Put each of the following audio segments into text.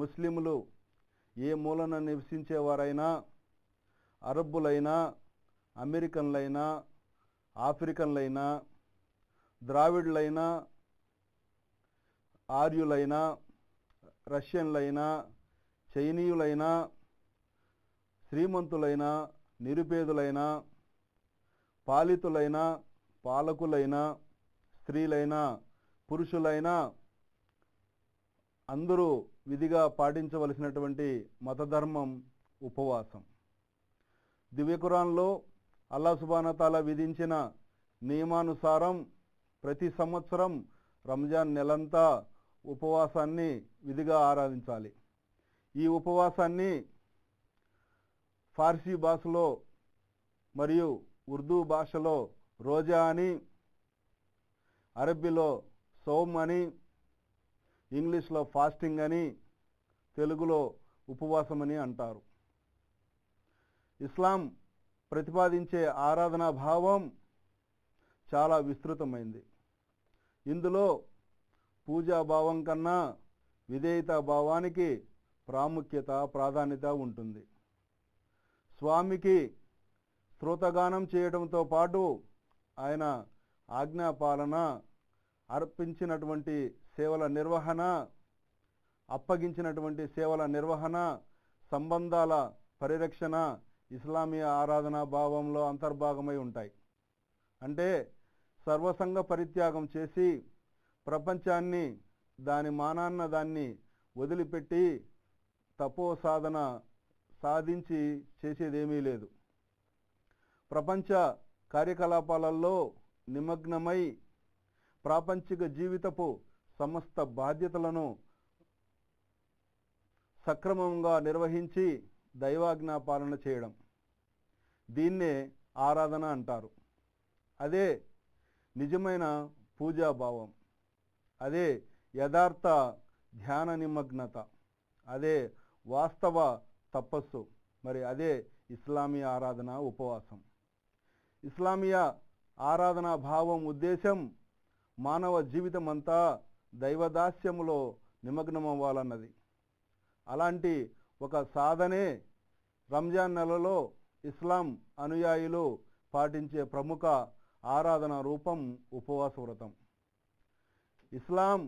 ముస్లింలు ఏ మూలన నివసించేవారైనా అరబ్బులైనా అమెరికన్లైనా ఆఫ్రికన్లైనా ద్రావిడులైనా ఆర్యులైనా రష్యన్లైనా చైనీయులైనా శ్రీమంతులైన నిరుపేదులైనా పాలితులైన పాలకులైన స్త్రీలైన పురుషులైనా అందరూ విధిగా పాటించవలసినటువంటి మతధర్మం ఉపవాసం దివ్యకురాన్లో అల్లా సుబానతాల విధించిన నియమానుసారం ప్రతి సంవత్సరం రంజాన్ నెలంతా ఉపవాసాన్ని విధిగా ఆరాధించాలి ఈ ఉపవాసాన్ని ఫార్సీ భాషలో మరియు ఉర్దూ భాషలో రోజా అని అరబ్బీలో సోమ్ అని ఇంగ్లీష్లో ఫాస్టింగ్ అని తెలుగులో ఉపవాసం అని అంటారు ఇస్లాం ప్రతిపాదించే ఆరాధనా భావం చాలా విస్తృతమైంది ఇందులో పూజాభావం కన్నా విధేయత భావానికి ప్రాముఖ్యత ప్రాధాన్యత ఉంటుంది స్వామికి శ్రోతగానం చేయడంతో పాటు ఆయన ఆజ్ఞాపాలన అర్పించినటువంటి సేవల నిర్వహణ అప్పగించినటువంటి సేవల నిర్వహణ సంబంధాల పరిరక్షణ ఇస్లామీయ ఆరాధన భావంలో అంతర్భాగమై ఉంటాయి అంటే సర్వసంగ పరిత్యాగం చేసి ప్రపంచాన్ని దాని మానాన్న దాన్ని వదిలిపెట్టి తపో సాధన సాధించి చేసేదేమీ లేదు ప్రపంచ కార్యకలాపాలలో నిమగ్నమై ప్రాపంచిక జీవితపు సమస్త బాధ్యతలను సక్రమంగా నిర్వహించి దైవాజ్ఞా పాలన చేయడం దీన్నే ఆరాధన అంటారు అదే నిజమైన పూజాభావం అదే యథార్థ ధ్యాన నిమగ్నత అదే వాస్తవ తపస్సు మరి అదే ఇస్లామీయ ఆరాధన ఉపవాసం ఇస్లామీయ ఆరాధనా భావం ఉద్దేశం మానవ జీవితమంతా దైవదాస్యములో నిమగ్నమవ్వాలన్నది అలాంటి ఒక సాధనే రంజాన్ నెలలో ఇస్లాం అనుయాయులు పాటించే ప్రముఖ ఆరాధన రూపం ఉపవాస వ్రతం ఇస్లాం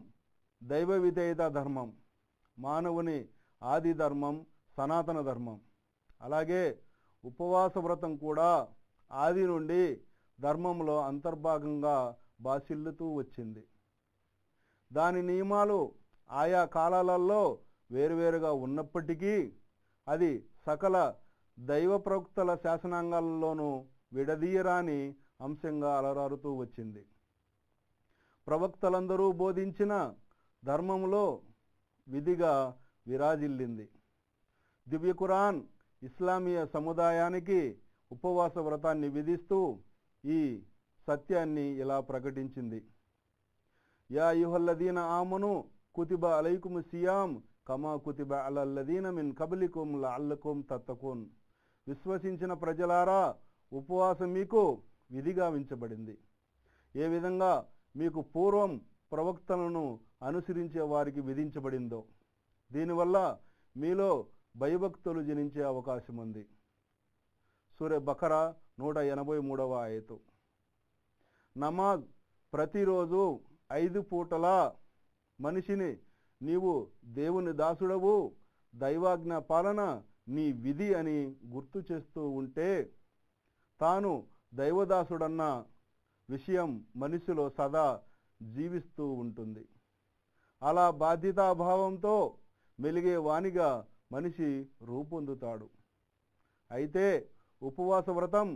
దైవ విధేయత ధర్మం మానవుని ఆది ధర్మం సనాతన ధర్మం అలాగే ఉపవాస వ్రతం కూడా ఆది నుండి ధర్మంలో అంతర్భాగంగా బాసిల్లుతూ వచ్చింది దాని నియమాలు ఆయా కాలాలలో వేరువేరుగా ఉన్నప్పటికీ అది సకల దైవ ప్రవక్తల శాసనాంగాలలోనూ విడదీయరాని అంశంగా అలరారుతూ వచ్చింది ప్రవక్తలందరూ బోధించిన ధర్మంలో విధిగా విరాజిల్లింది దివ్యకురాన్ ఖురాన్ ఇస్లామీయ సముదాయానికి ఉపవాస వ్రతాన్ని విధిస్తూ ఈ సత్యాన్ని ఇలా ప్రకటించింది యా ఆమను కుతిబ అలైకుం సియామ్ కమా కుతిబ అలల్లదీన మిన్ కబలికుం అల్లకుం తత్తకున్ విశ్వసించిన ప్రజలారా ఉపవాసం మీకు విధిగా వించబడింది ఏ విధంగా మీకు పూర్వం ప్రవక్తలను అనుసరించే వారికి విధించబడిందో దీనివల్ల మీలో భయభక్తులు జనించే అవకాశం ఉంది సూర్య బకరా నూట ఎనభై మూడవ ఆయతు నమాజ్ ప్రతిరోజు ఐదు పూటల మనిషిని నీవు దేవుని దాసుడవు దైవాజ్ఞ పాలన నీ విధి అని గుర్తు చేస్తూ ఉంటే తాను దైవదాసుడన్న విషయం మనిషిలో సదా జీవిస్తూ ఉంటుంది అలా బాధ్యతాభావంతో మెలిగే వానిగా మనిషి రూపొందుతాడు అయితే ఉపవాస వ్రతం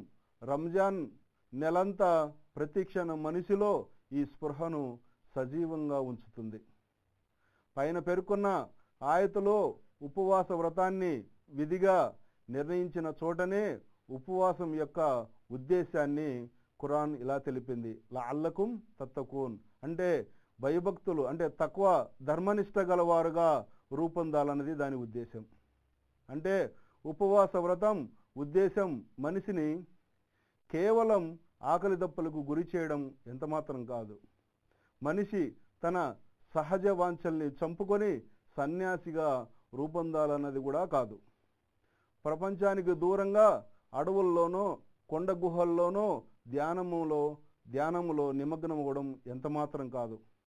రంజాన్ నెలంతా ప్రతిక్షణ మనిషిలో ఈ స్పృహను సజీవంగా ఉంచుతుంది పైన పేర్కొన్న ఆయతలో ఉపవాస వ్రతాన్ని విధిగా నిర్ణయించిన చోటనే ఉపవాసం యొక్క ఉద్దేశాన్ని ఖురాన్ ఇలా తెలిపింది లా తత్తకూన్ అంటే భయభక్తులు అంటే తక్కువ ధర్మనిష్ట గలవారుగా రూపొందాలన్నది దాని ఉద్దేశం అంటే ఉపవాస వ్రతం ఉద్దేశం మనిషిని కేవలం ఆకలి దప్పలకు గురి చేయడం ఎంతమాత్రం కాదు మనిషి తన సహజ వాంఛల్ని చంపుకొని సన్యాసిగా రూపొందాలన్నది కూడా కాదు ప్రపంచానికి దూరంగా అడవుల్లోనో కొండ గుహల్లోనో ధ్యానములో ధ్యానములో నిమగ్నం అవ్వడం ఎంతమాత్రం కాదు